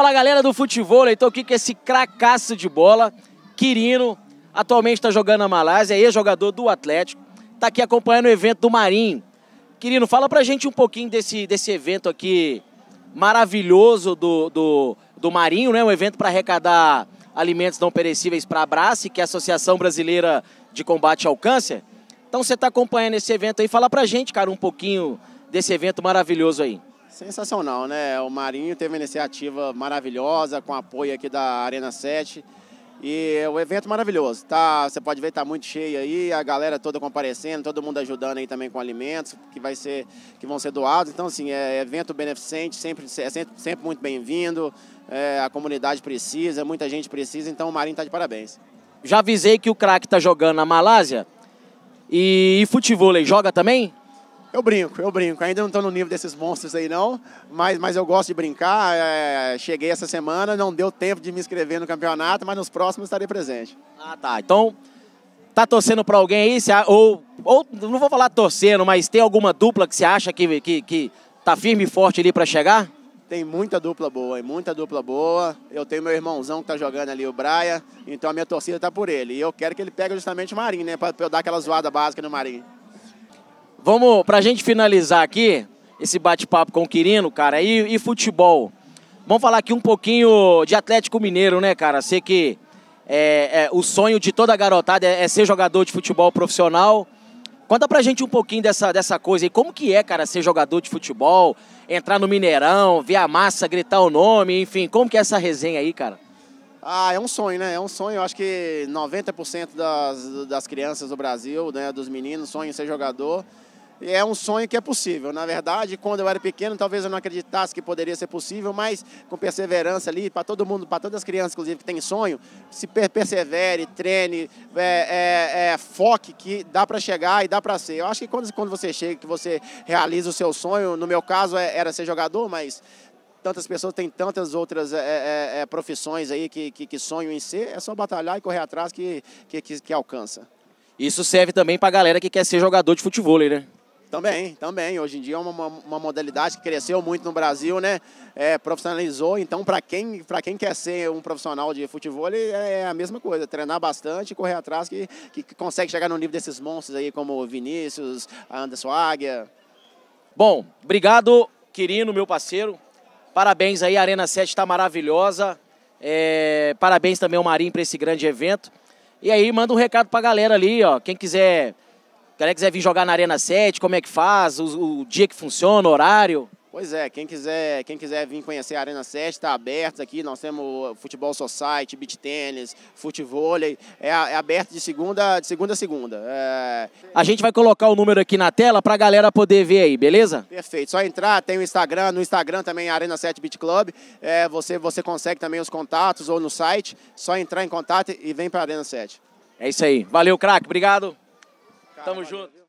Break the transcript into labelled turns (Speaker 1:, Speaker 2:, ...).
Speaker 1: Fala galera do futebol, então que que esse cracaço de bola, Quirino, atualmente está jogando na Malásia, é jogador do Atlético, está aqui acompanhando o evento do Marinho. Quirino, fala pra gente um pouquinho desse, desse evento aqui maravilhoso do, do, do Marinho, né? Um evento para arrecadar alimentos não perecíveis para a Abrace, que é a Associação Brasileira de Combate ao Câncer. Então você está acompanhando esse evento aí, fala pra gente, cara, um pouquinho desse evento maravilhoso aí.
Speaker 2: Sensacional, né? O Marinho teve uma iniciativa maravilhosa com apoio aqui da Arena 7. E o evento é maravilhoso, tá? Você pode ver, tá muito cheio aí, a galera toda comparecendo, todo mundo ajudando aí também com alimentos que vai ser que vão ser doados. Então assim, é evento beneficente, sempre é sempre, sempre muito bem-vindo. É, a comunidade precisa, muita gente precisa, então o Marinho tá de parabéns.
Speaker 1: Já avisei que o craque tá jogando na Malásia. E, e futebol, ele joga também?
Speaker 2: Eu brinco, eu brinco. Ainda não estou no nível desses monstros aí, não. Mas, mas eu gosto de brincar. É, cheguei essa semana, não deu tempo de me inscrever no campeonato, mas nos próximos estarei presente. Ah, tá. Então,
Speaker 1: tá torcendo para alguém aí? Ou, ou, não vou falar torcendo, mas tem alguma dupla que você acha que, que, que tá firme e forte ali para chegar?
Speaker 2: Tem muita dupla boa, muita dupla boa. Eu tenho meu irmãozão que tá jogando ali, o Braia. Então a minha torcida tá por ele. E eu quero que ele pegue justamente o Marinho, né? Pra, pra eu dar aquela zoada básica no Marinho.
Speaker 1: Vamos, pra gente finalizar aqui, esse bate-papo com o Quirino, cara, e, e, futebol. Vamos falar aqui um pouquinho de Atlético Mineiro, né, cara? Sei que é, é, o sonho de toda garotada é, é, ser jogador de futebol profissional. Conta pra gente um pouquinho dessa, dessa coisa aí. Como que é, cara, ser jogador de futebol, entrar no Mineirão, ver a massa, gritar o nome, enfim. Como que é essa resenha aí, cara?
Speaker 2: Ah, é um sonho, né? É um sonho. Eu acho que 90% das, das crianças do Brasil, né, dos meninos, sonham em ser jogador é um sonho que é possível. Na verdade, quando eu era pequeno, talvez eu não acreditasse que poderia ser possível, mas com perseverança ali, para todo mundo, para todas as crianças, inclusive, que tem sonho, se persevere, treine, é, é, é, foque que dá para chegar e dá para ser. Eu acho que quando, quando você chega, que você realiza o seu sonho, no meu caso é, era ser jogador, mas tantas pessoas têm tantas outras é, é, é, profissões aí que, que, que, sonham em ser, é só batalhar e correr atrás que, que, que, que alcança.
Speaker 1: Isso serve também para a galera que quer ser jogador de futebol, né?
Speaker 2: Também, também. Hoje em dia é uma, uma modalidade que cresceu muito no Brasil, né? É, profissionalizou, então para quem, quem quer ser um profissional de futebol é, é a mesma coisa, treinar bastante, correr atrás que, que consegue chegar no nível desses monstros aí como Vinícius, Anderson Águia.
Speaker 1: Bom, obrigado, Quirino, meu parceiro. Parabéns aí, a Arena 7 está maravilhosa. É, parabéns também ao Marinho para esse grande evento. E aí, manda um recado para a galera ali, ó. Quem quiser galera quiser vir jogar na Arena 7, como é que faz, o, o dia que funciona, o horário?
Speaker 2: Pois é, quem quiser, quem quiser vir conhecer a Arena 7, está aberto aqui. Nós temos futebol society, beach tênis, futevôlei. É, é aberto de segunda, de segunda a segunda. É...
Speaker 1: A gente vai colocar o número aqui na tela para a galera poder ver aí, beleza?
Speaker 2: Perfeito. Só entrar, tem o Instagram. No Instagram também é Arena 7 Beach Club. É, você, você consegue também os contatos ou no site. Só entrar em contato e vem para a Arena 7.
Speaker 1: É isso aí. Valeu, craque. Obrigado. Tamo junto.